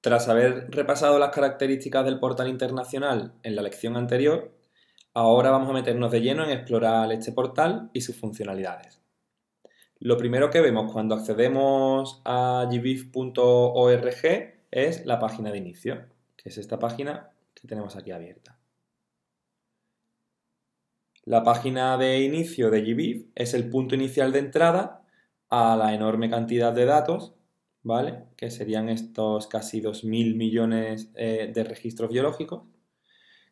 Tras haber repasado las características del portal internacional en la lección anterior, ahora vamos a meternos de lleno en explorar este portal y sus funcionalidades. Lo primero que vemos cuando accedemos a gbif.org es la página de inicio, que es esta página que tenemos aquí abierta. La página de inicio de GBIF es el punto inicial de entrada a la enorme cantidad de datos ¿vale? Que serían estos casi 2.000 millones eh, de registros biológicos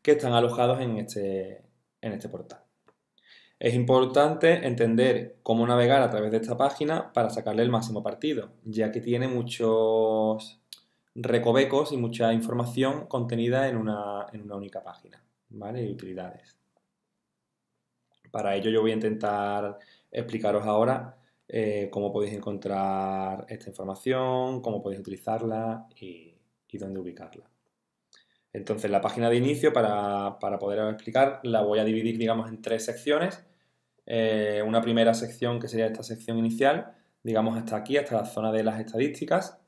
que están alojados este, en este, portal. Es importante entender cómo navegar a través de esta página para sacarle el máximo partido, ya que tiene muchos recovecos y mucha información contenida en una, en una única página, ¿vale? Y utilidades. Para ello yo voy a intentar explicaros ahora eh, cómo podéis encontrar esta información, cómo podéis utilizarla y, dónde ubicarla. Entonces, la página de inicio, para, poder explicar, la voy a dividir, en tres secciones. Eh, una primera sección, que sería esta sección inicial, digamos, hasta aquí, hasta la zona de las estadísticas.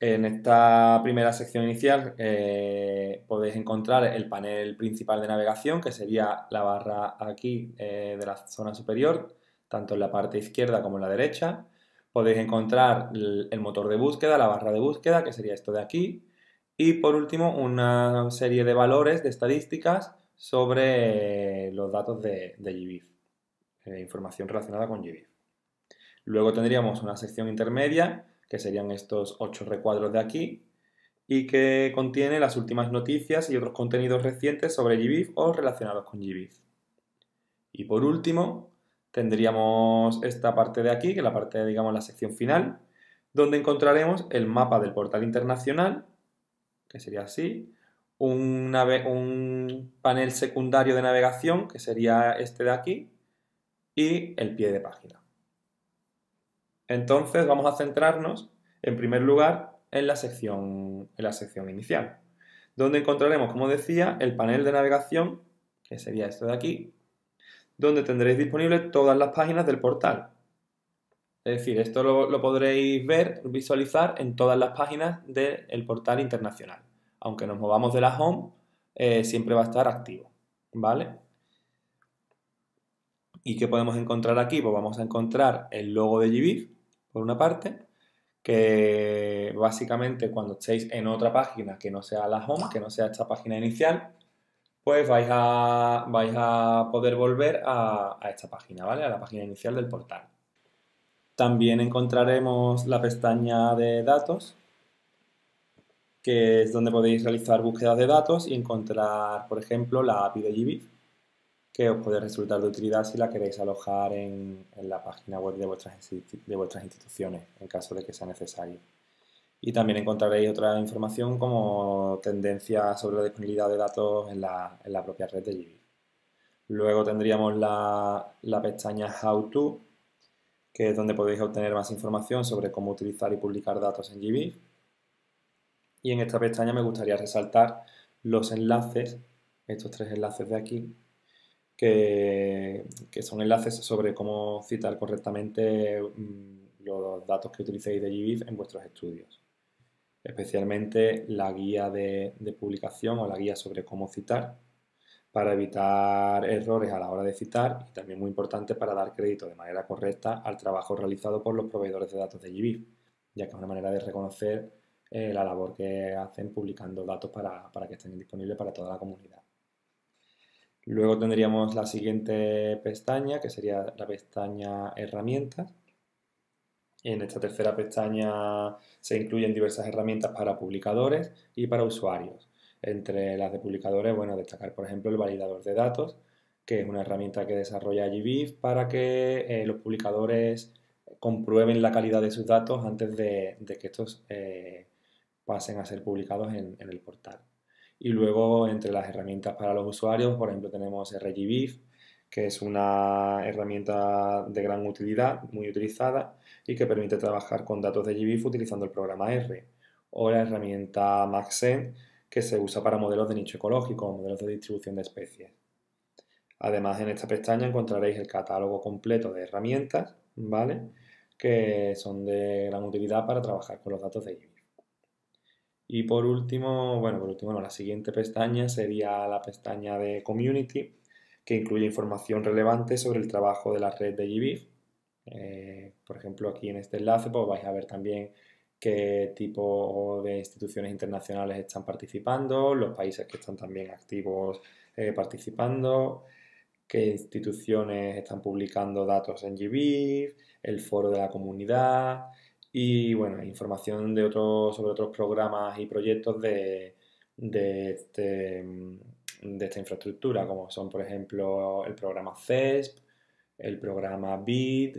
En esta primera sección inicial eh, podéis encontrar el panel principal de navegación, que sería la barra aquí de la zona superior, tanto en la parte izquierda como en la derecha. Podéis encontrar el motor de búsqueda, la barra de búsqueda, que sería esto de aquí. Y por último, una serie de valores, de estadísticas sobre los datos de, de GBIF, eh, información relacionada con GBIF. Luego tendríamos una sección intermedia, que serían estos ocho recuadros de aquí, y que contiene las últimas noticias y otros contenidos recientes sobre GBIF o relacionados con GBIF. Y por último, tendríamos esta parte de aquí, que es la parte, digamos, la sección final, donde encontraremos el mapa del portal internacional, que sería así, un, panel secundario de navegación, que sería este de aquí, y el pie de página. Entonces vamos a centrarnos, en primer lugar, en la sección, en la sección inicial, donde encontraremos, como decía, el panel de navegación, que sería esto de aquí, donde tendréis disponibles todas las páginas del portal. Es decir, esto lo, podréis ver, visualizar en todas las páginas del portal internacional. Aunque nos movamos de la home, eh, siempre va a estar activo, ¿vale? ¿Y qué podemos encontrar aquí? Pues vamos a encontrar el logo de GBIF, por una parte, que básicamente cuando estéis en otra página que no sea la home, que no sea esta página inicial, pues vais a, poder volver a, esta página, ¿vale? A la página inicial del portal. También encontraremos la pestaña de datos, que es donde podéis realizar búsquedas de datos y encontrar, por ejemplo, la API de GBIF, que os puede resultar de utilidad si la queréis alojar en, la página web de de vuestras instituciones, en caso de que sea necesario y también encontraréis otra información como tendencia sobre la disponibilidad de datos en la, propia red de GV. Luego tendríamos la, pestaña How To, que es donde podéis obtener más información sobre cómo utilizar y publicar datos en GB. Y en esta pestaña me gustaría resaltar los enlaces, estos tres enlaces de aquí, que, que son enlaces sobre cómo citar correctamente mm, los datos que utilicéis de GBIF en vuestros estudios especialmente la guía de, publicación o la guía sobre cómo citar, para evitar errores a la hora de citar y también muy importante para dar crédito de manera correcta al trabajo realizado por los proveedores de datos de GBIF, ya que es una manera de reconocer eh, la labor que hacen publicando datos para que estén disponibles para toda la comunidad. Luego tendríamos la siguiente pestaña, que sería la pestaña herramientas, en esta tercera pestaña se incluyen diversas herramientas para publicadores y para usuarios. Entre las de publicadores, bueno, destacar por ejemplo el validador de datos, que es una herramienta que desarrolla GBIF para que eh, los publicadores comprueben la calidad de sus datos antes de, que estos eh, pasen a ser publicados en, en, el portal. Y luego entre las herramientas para los usuarios, por ejemplo, tenemos RGBIF, que es una herramienta de gran utilidad, muy utilizada y que permite trabajar con datos de GBIF utilizando el programa R, o la herramienta Maxent que se usa para modelos de nicho ecológico o modelos de distribución de especies. Además, en esta pestaña encontraréis el catálogo completo de herramientas, ¿vale? Que son de gran utilidad para trabajar con los datos de GBIF. Y por último, bueno, por último, la siguiente pestaña sería la pestaña de Community, que incluye información relevante sobre el trabajo de la red de GBIF. Eh, por ejemplo, aquí en este enlace pues, vais a ver también qué tipo de instituciones internacionales están participando, los países que están también activos eh, participando, qué instituciones están publicando datos en GBIF, el foro de la comunidad y bueno, información de otros sobre otros programas y proyectos de, de este, de esta infraestructura, como son, por ejemplo, el programa CESP, el programa BID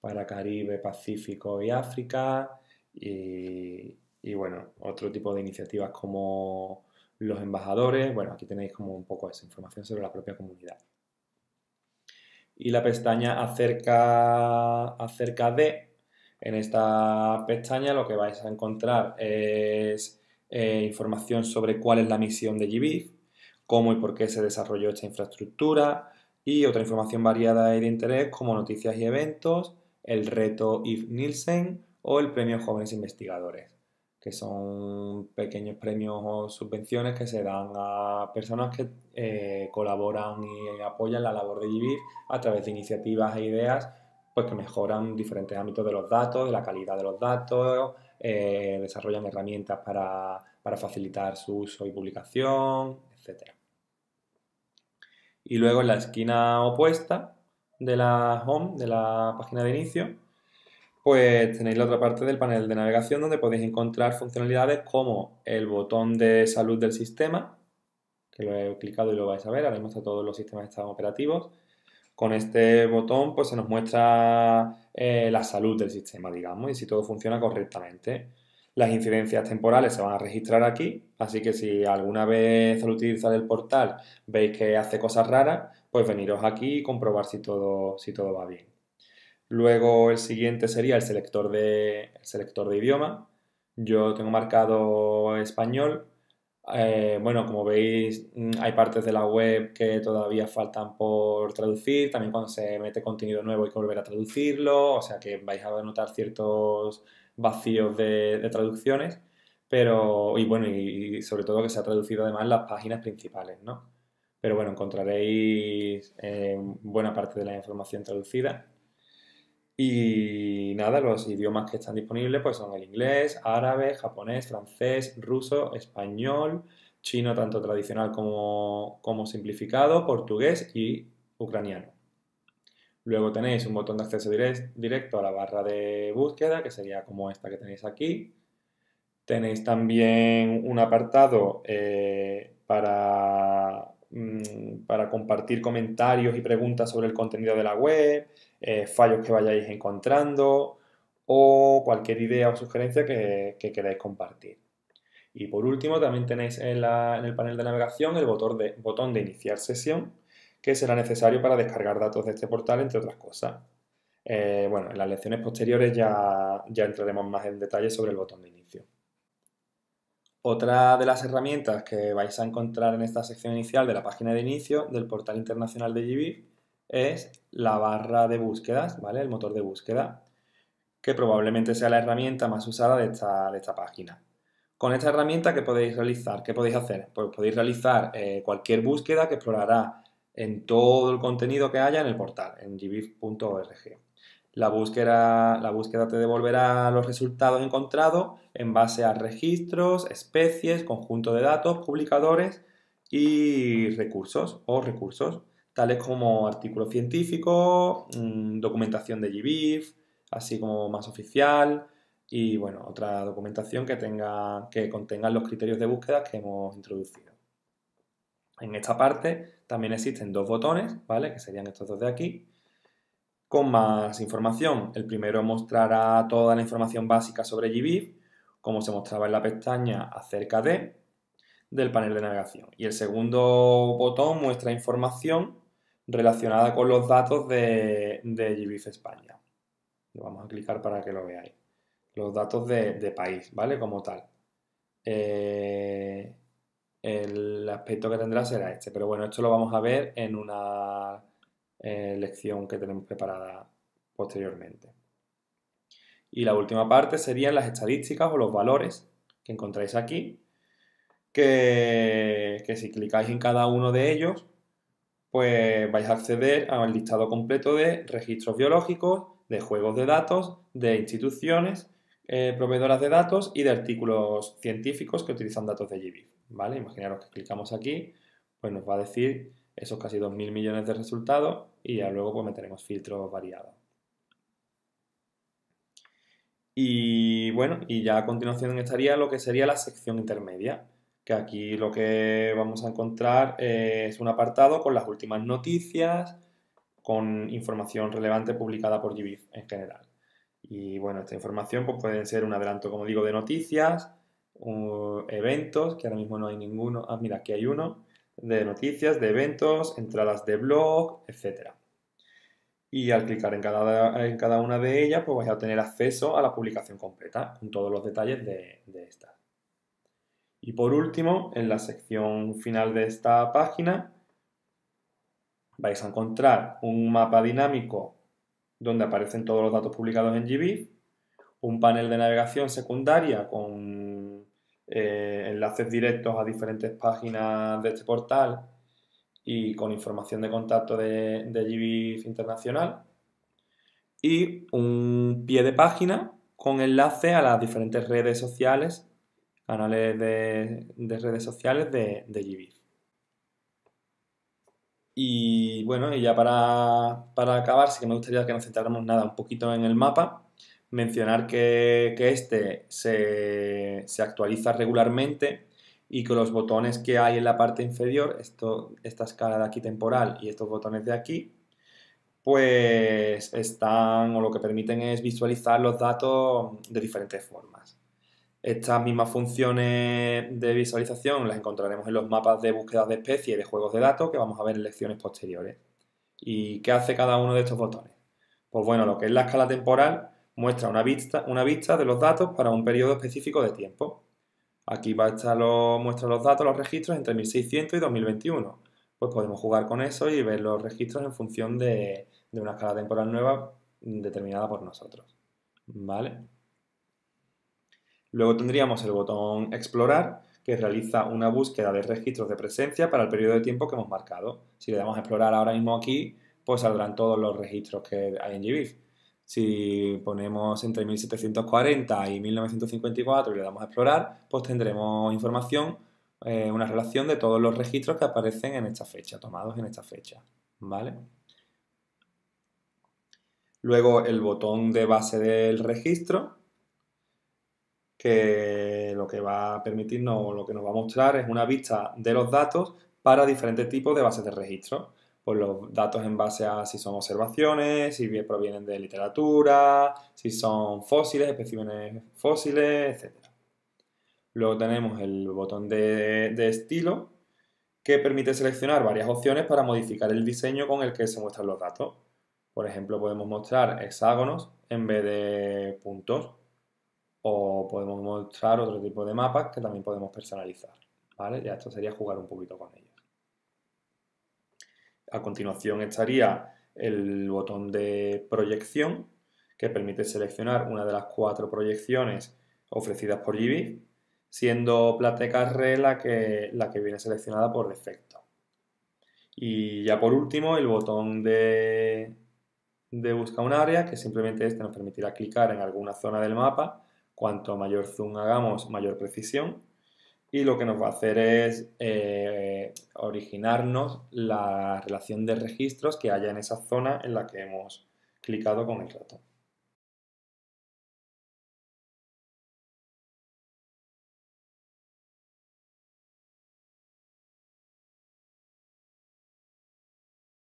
para Caribe, Pacífico y África, y, bueno, otro tipo de iniciativas como los embajadores. Bueno, aquí tenéis como un poco esa información sobre la propia comunidad. Y la pestaña acerca, acerca de, en esta pestaña lo que vais a encontrar es eh, información sobre cuál es la misión de GBIF, cómo y por qué se desarrolló esta infraestructura y otra información variada y de interés como noticias y eventos, el reto IF Nielsen o el premio Jóvenes Investigadores, que son pequeños premios o subvenciones que se dan a personas que eh, colaboran y apoyan la labor de Ibib a través de iniciativas e ideas pues, que mejoran diferentes ámbitos de los datos, de la calidad de los datos, eh, desarrollan herramientas para, para facilitar su uso y publicación, etcétera y luego en la esquina opuesta de la home, de la página de inicio, pues tenéis la otra parte del panel de navegación donde podéis encontrar funcionalidades como el botón de salud del sistema, que lo he clicado y lo vais a ver, ahora mismo todos los sistemas están operativos. Con este botón pues se nos muestra eh, la salud del sistema, digamos, y si todo funciona correctamente. Las incidencias temporales se van a registrar aquí, así que si alguna vez al utilizar el portal veis que hace cosas raras, pues veniros aquí y comprobar si todo, si todo va bien. Luego el siguiente sería el selector de, el selector de idioma. Yo tengo marcado español. Eh, bueno, como veis, mm, hay partes de la web que todavía faltan por traducir. También cuando se mete contenido nuevo hay que volver a traducirlo. O sea que vais a notar ciertos vacíos de, traducciones, pero, y bueno, y, sobre todo que se ha traducido además las páginas principales, ¿no? Pero bueno, encontraréis eh, buena parte de la información traducida. Y nada, los idiomas que están disponibles pues son el inglés, árabe, japonés, francés, ruso, español, chino tanto tradicional como simplificado, portugués y ucraniano. Luego tenéis un botón de acceso directo a la barra de búsqueda, que sería como esta que tenéis aquí. Tenéis también un apartado eh, para, mm, para, compartir comentarios y preguntas sobre el contenido de la web, eh, fallos que vayáis encontrando o cualquier idea o sugerencia que, queráis compartir. Y por último, también tenéis en, el panel de navegación el botón de, botón de iniciar sesión, que será necesario para descargar datos de este portal, entre otras cosas. Eh, bueno, en las lecciones posteriores ya, ya entraremos más en detalle sobre el botón de inicio. Otra de las herramientas que vais a encontrar en esta sección inicial de la página de inicio del portal internacional de GBIF es la barra de búsquedas, ¿vale? El motor de búsqueda, que probablemente sea la herramienta más usada de esta, página. Con esta herramienta, ¿qué podéis realizar? ¿Qué podéis hacer? Pues podéis realizar eh, cualquier búsqueda que explorará en todo el contenido que haya en el portal, en gbif.org. La búsqueda, la búsqueda te devolverá los resultados encontrados en base a registros, especies, conjunto de datos, publicadores y recursos o recursos, tales como artículos científicos, mm, documentación de GBIF, así como más oficial y bueno, otra documentación que, tenga, que contenga los criterios de búsqueda que hemos introducido. En esta parte también existen dos botones, ¿vale? Que serían estos dos de aquí, con más información. El primero mostrará toda la información básica sobre GBIF, como se mostraba en la pestaña acerca de, del panel de navegación. Y el segundo botón muestra información relacionada con los datos de, GBIF España. Lo vamos a clicar para que lo veáis. Los datos de, país, ¿vale? Como tal. Eh, el aspecto que tendrá será este. Pero bueno, esto lo vamos a ver en una eh, lección que tenemos preparada posteriormente. Y la última parte serían las estadísticas o los valores que encontráis aquí, que, si clicáis en cada uno de ellos, pues vais a acceder al listado completo de registros biológicos, de juegos de datos, de instituciones eh, proveedoras de datos y de artículos científicos que utilizan datos de GBIF. ¿vale? Imaginaros que clicamos aquí, pues nos va a decir esos casi 2.000 millones de resultados y ya luego pues meteremos filtros variados. Y bueno, y ya a continuación estaría lo que sería la sección intermedia, que aquí lo que vamos a encontrar es un apartado con las últimas noticias, con información relevante publicada por GBIF en general. Y bueno, esta información pues, ser un adelanto, como digo, de noticias, eventos, que ahora mismo no hay ninguno. Ah, mira, aquí hay uno, de noticias, de eventos, entradas de blog, etc. Y al clicar en cada, en cada una de ellas, pues vais a tener acceso a la publicación completa, con todos los detalles de, de esta. Y por último, en la sección final de esta página, vais a encontrar un mapa dinámico donde aparecen todos los datos publicados en GBIF, un panel de navegación secundaria con eh, enlaces directos a diferentes páginas de este portal y con información de contacto de, de Internacional y un pie de página con enlace a las diferentes redes sociales, canales de, redes sociales de, de Y bueno, y ya para, para acabar, sí que me gustaría que nos centráramos nada un poquito en el mapa mencionar que, este se, actualiza regularmente y que los botones que hay en la parte inferior, esto, esta escala de aquí temporal y estos botones de aquí, pues están o lo que permiten es visualizar los datos de diferentes formas. Estas mismas funciones de visualización las encontraremos en los mapas de búsqueda de especies y de juegos de datos que vamos a ver en lecciones posteriores. ¿Y qué hace cada uno de estos botones? Pues bueno, lo que es la escala temporal muestra una vista, una vista de los datos para un periodo específico de tiempo. Aquí va muestra los datos, los registros entre 1600 y 2021. Pues podemos jugar con eso y ver los registros en función de, una escala temporal nueva determinada por nosotros. ¿Vale? Luego tendríamos el botón Explorar, que realiza una búsqueda de registros de presencia para el periodo de tiempo que hemos marcado. Si le damos a explorar ahora mismo aquí, pues saldrán todos los registros que hay en GBIF. Si ponemos entre 1740 y 1954 y le damos a explorar, pues tendremos información, eh, una relación de todos los registros que aparecen en esta fecha, tomados en esta fecha. Luego el botón de base del registro, que lo que va a permitirnos, lo que nos va a mostrar es una vista de los datos para diferentes tipos de bases de registro los datos en base a si son observaciones, si provienen de literatura, si son fósiles, especímenes fósiles, etc. Luego tenemos el botón de, estilo que permite seleccionar varias opciones para modificar el diseño con el que se muestran los datos. Por ejemplo, podemos mostrar hexágonos en vez de puntos o podemos mostrar otro tipo de mapas que también podemos personalizar. Ya esto sería jugar un poquito con ello. A continuación estaría el botón de proyección que permite seleccionar una de las cuatro proyecciones ofrecidas por GB, siendo Platecarre la que, la que viene seleccionada por defecto. Y ya por último, el botón de, de busca un área, que simplemente este nos permitirá clicar en alguna zona del mapa. Cuanto mayor zoom hagamos, mayor precisión y lo que nos va a hacer es eh, originarnos la relación de registros que haya en esa zona en la que hemos clicado con el ratón.